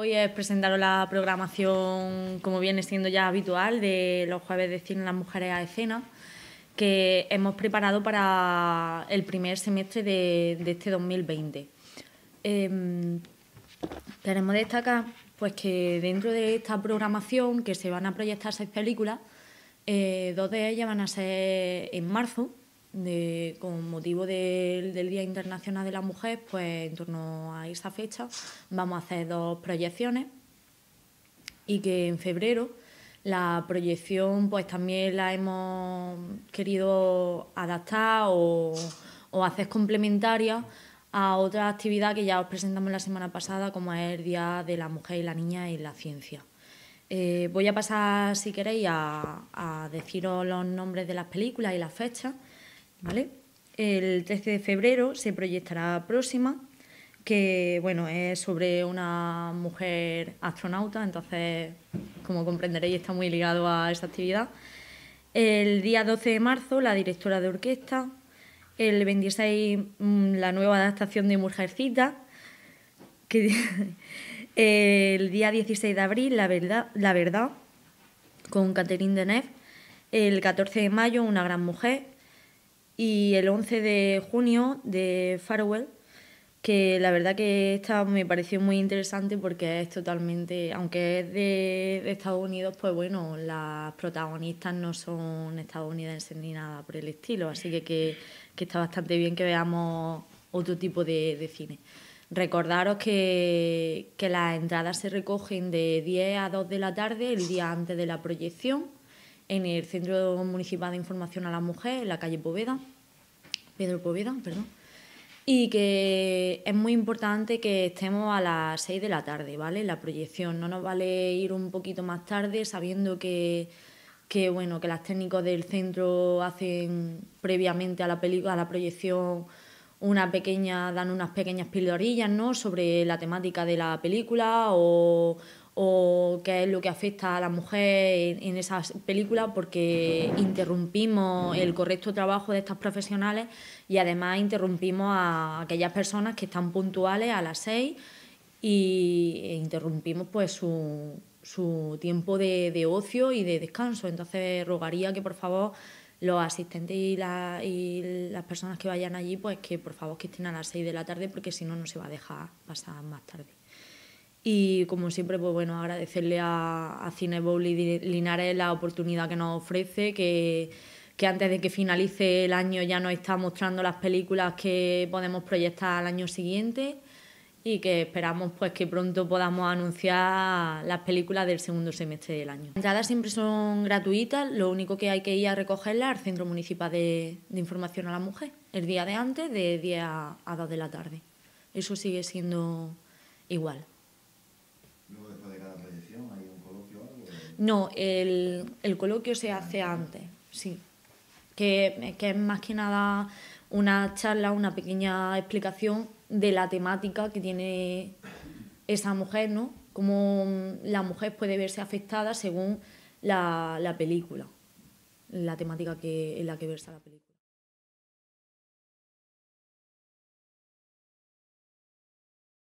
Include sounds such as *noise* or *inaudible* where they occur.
hoy es presentaros la programación, como viene siendo ya habitual, de los jueves de cine Las Mujeres a Escena, que hemos preparado para el primer semestre de, este 2020. Em, queremos destacar pues que dentro de esta programación que se van a proyectar seis películas, eh, dos de ellas van a ser en marzo, de, con motivo del, del, Día Internacional de la Mujer, pues en torno a esa fecha vamos a hacer dos proyecciones y que en febrero la proyección pues también la hemos querido adaptar o, hacer complementaria a otra actividad que ya os presentamos la semana pasada como es el Día de la Mujer y la Niña y la Ciencia. Eh, voy a pasar, si queréis, a, a deciros los nombres de las películas y las fechas. ¿vale? El 13 de febrero se proyectará Próxima, que bueno, es sobre una mujer astronauta, entonces, como comprenderéis, está muy ligado a esta actividad. El día 12 de marzo, la directora de orquesta. El 26, mm, la nueva adaptación de Mujercita. *laughs* el día 16 de abril, La Verdad, la verdad con Catherine Deneuve. El 14 de mayo, Una Gran Mujer y el 11 de junio de Farewell, que la verdad que esta me pareció muy interesante porque es totalmente, aunque es de, Estados Unidos, pues bueno, las protagonistas no son estadounidenses ni nada por el estilo, así que, que, está bastante bien que veamos otro tipo de, cine. Recordaros que, que las entradas se recogen de 10 a 2 de la tarde el día antes de la proyección en el Centro Municipal de Información a la Mujer, en la calle Poveda, Pedro Poveda, perdón, y que es muy importante que estemos a las 6 de la tarde, ¿vale? La proyección, no nos vale ir un poquito más tarde sabiendo que, que bueno, que las técnicos del centro hacen previamente a la película, a la proyección una pequeña, dan unas pequeñas pildorillas ¿no? sobre la temática de la película o, o qué es lo que afecta a la mujer en, esas películas, porque interrumpimos el correcto trabajo de estas profesionales y además interrumpimos a aquellas personas que están puntuales a las seis y e interrumpimos pues su, su tiempo de, ocio y de descanso. Entonces rogaría que por favor los asistentes y, y las personas que vayan allí, pues que por favor que estén a las seis de la tarde, porque si no, no se va a dejar pasar más tarde. Y como siempre, pues bueno, agradecerle a, a Cine y Linares la oportunidad que nos ofrece, que, antes de que finalice el año ya nos está mostrando las películas que podemos proyectar al año siguiente y que esperamos pues que pronto podamos anunciar las películas del segundo semestre del año. Las entradas siempre son gratuitas, lo único que hay que ir a recogerlas al Centro Municipal de, Información a la Mujer, el día de antes, de 10 a, a 2 de la tarde. Eso sigue siendo igual. Luego después de cada proyección hay un coloquio o algo. No, el, coloquio se hace ah, antes, sí. Que, es más que nada una charla, una pequeña explicación de la temática que tiene esa mujer, ¿no? Cómo la mujer puede verse afectada según la, la película, la temática que, en la que versa la película.